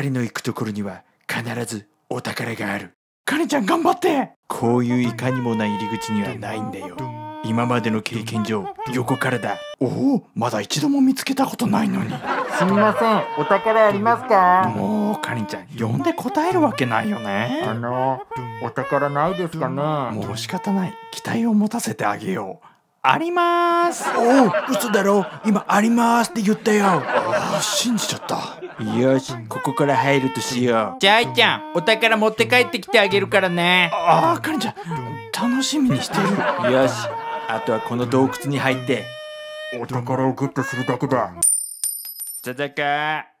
彼の行くところには必ずお宝がある。カネちゃん頑張ってこういういかにもない入り口にはないんだよ。今までの経験上、横からだ。おお、まだ一度も見つけたことないのに。すみません、お宝ありますかもう、カリンちゃん、呼んで答えるわけないよね。あの、お宝ないですかねもう仕方ない。期待を持たせてあげよう。ありますおお、嘘だろ今、ありますって言ったよ。信じちゃったよしここから入るとしようじゃあちゃんお宝持って帰ってきてあげるからねああかりちゃん楽しみにしてるよしあとはこの洞窟に入ってお宝をゲットするだけだじゃか